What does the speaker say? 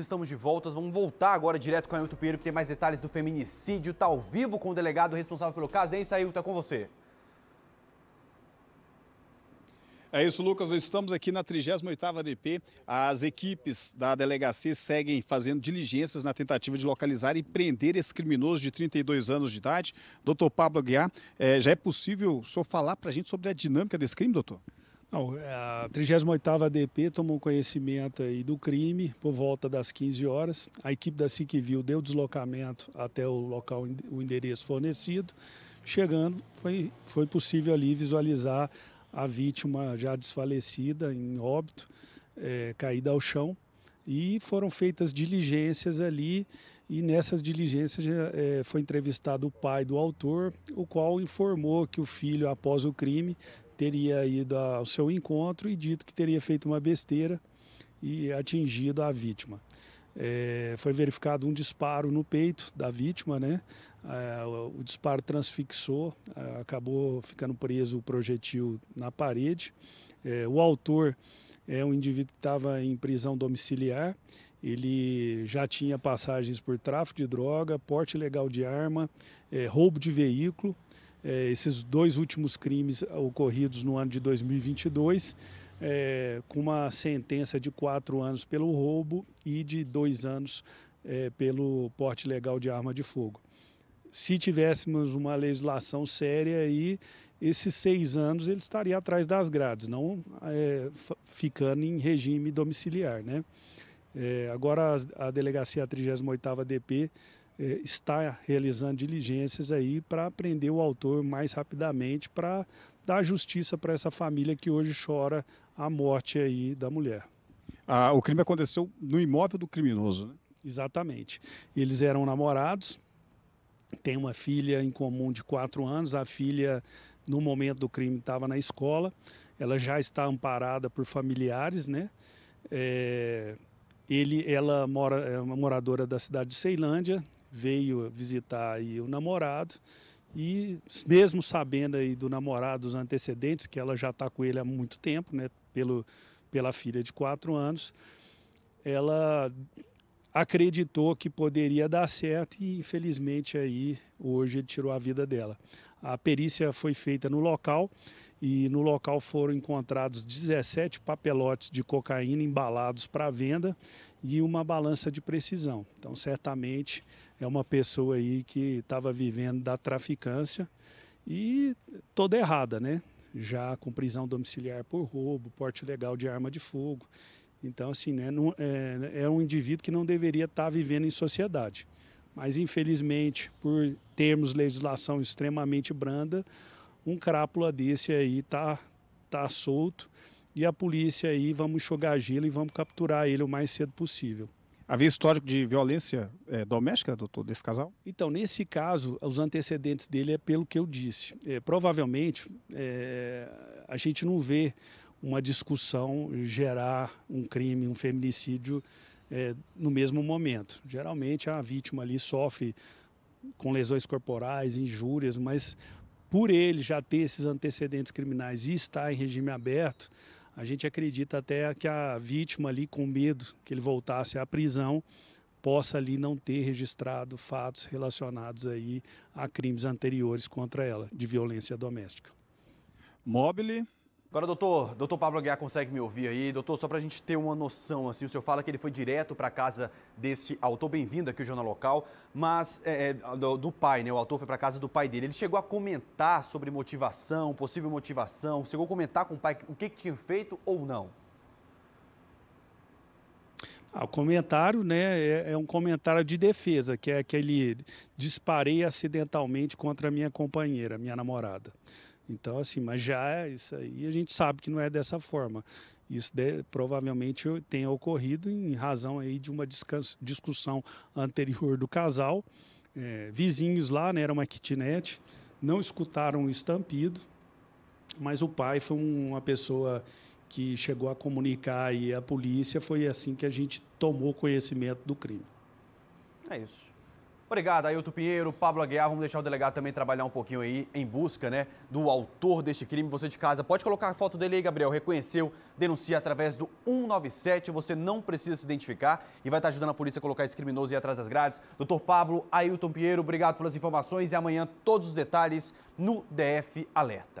Estamos de volta, vamos voltar agora direto com a Ailton Pinheiro, que tem mais detalhes do feminicídio. Está ao vivo com o delegado responsável pelo caso. hein, Saiu? está com você. É isso, Lucas. Estamos aqui na 38ª DP. As equipes da delegacia seguem fazendo diligências na tentativa de localizar e prender esse criminoso de 32 anos de idade. Doutor Pablo Guiar, é, eh, já é possível o senhor falar para a gente sobre a dinâmica desse crime, doutor? Não, é, a 38ª DP tomou conhecimento aí do crime por volta das 15 horas. A equipe da Civil deu deslocamento até o local, o endereço fornecido. Chegando, foi, foi possível ali visualizar a vítima já desfalecida, em óbito, é, caída ao chão. E foram feitas diligências ali, e nessas diligências é, é foi entrevistado o pai do autor, o qual informou que o filho, após o crime, teria ido ao seu encontro e dito que teria feito uma besteira e atingido a vítima. É, foi verificado um disparo no peito da vítima, né? É, o, o disparo transfixou, é, acabou ficando preso o projetil na parede. É, o autor é um indivíduo que estava em prisão domiciliar. Ele já tinha passagens por tráfico de droga, porte ilegal de arma, é, roubo de veículo é, esses dois últimos crimes ocorridos no ano de 2022, é, com uma sentença de quatro anos pelo roubo e de dois anos é, pelo porte legal de arma de fogo. Se tivéssemos uma legislação séria aí, esses seis anos ele estaria atrás das grades, não é, ficando em regime domiciliar, né? É, agora a, a delegacia 38 DP é, está realizando diligências aí para prender o autor mais rapidamente para dar justiça para essa família que hoje chora a morte aí da mulher. Ah, o crime aconteceu no imóvel do criminoso, né? Exatamente. Eles eram namorados, tem uma filha em comum de quatro anos, a filha no momento do crime estava na escola, ela já está amparada por familiares, né? É, ele, ela mora, é uma moradora da cidade de Ceilândia, veio visitar aí o namorado e mesmo sabendo aí do namorado dos antecedentes, que ela já está com ele há muito tempo, né, pelo, pela filha de quatro anos, ela acreditou que poderia dar certo e infelizmente aí hoje ele tirou a vida dela. A perícia foi feita no local e no local foram encontrados 17 papelotes de cocaína embalados para venda e uma balança de precisão. Então, certamente é uma pessoa aí que estava vivendo da traficância e toda errada, né? Já com prisão domiciliar por roubo, porte legal de arma de fogo. Então, assim, né, não, é, é um indivíduo que não deveria estar tá vivendo em sociedade. Mas, infelizmente, por termos legislação extremamente branda, um crápula desse aí tá, tá solto e a polícia aí vamos jogar gelo e vamos capturar ele o mais cedo possível. Havia histórico de violência é, doméstica, doutor, desse casal? Então, nesse caso, os antecedentes dele é pelo que eu disse. É, provavelmente, é, a gente não vê uma discussão gerar um crime, um feminicídio no mesmo momento. Geralmente, a vítima ali sofre com lesões corporais, injúrias, mas por ele já ter esses antecedentes criminais e estar em regime aberto, a gente acredita até que a vítima ali, com medo que ele voltasse à prisão, possa ali não ter registrado fatos relacionados aí a crimes anteriores contra ela de violência doméstica. Mobile Agora, doutor, doutor Pablo Aguiar consegue me ouvir aí? Doutor, só para a gente ter uma noção, assim, o senhor fala que ele foi direto para a casa deste autor, bem-vindo aqui ao Jornal Local, mas é, é do, do, pai, né? O autor foi para a casa do pai dele. Ele chegou a comentar sobre motivação, possível motivação, chegou a comentar com o pai o que, que tinha feito ou não? Ah, o comentário né, é, é, um comentário de defesa, que é aquele disparei acidentalmente contra a minha companheira, minha namorada. Então, assim, mas já é isso aí a gente sabe que não é dessa forma. Isso de, provavelmente tenha ocorrido em razão aí de uma discussão anterior do casal. É, vizinhos lá, né, era uma kitnet, não escutaram o estampido, mas o pai foi uma pessoa que chegou a comunicar e a polícia foi assim que a gente tomou conhecimento do crime. É isso. Obrigado, Ailton Pinheiro, Pablo Aguiar. Vamos deixar o delegado também trabalhar um pouquinho aí em busca né, do autor deste crime. Você de casa pode colocar a foto dele aí, Gabriel. Reconheceu, denuncia através do 197. Você não precisa se identificar e vai estar ajudando a polícia a colocar esse criminoso aí atrás das grades. Doutor Pablo, Ailton Pinheiro, obrigado pelas informações e amanhã todos os detalhes no DF Alerta.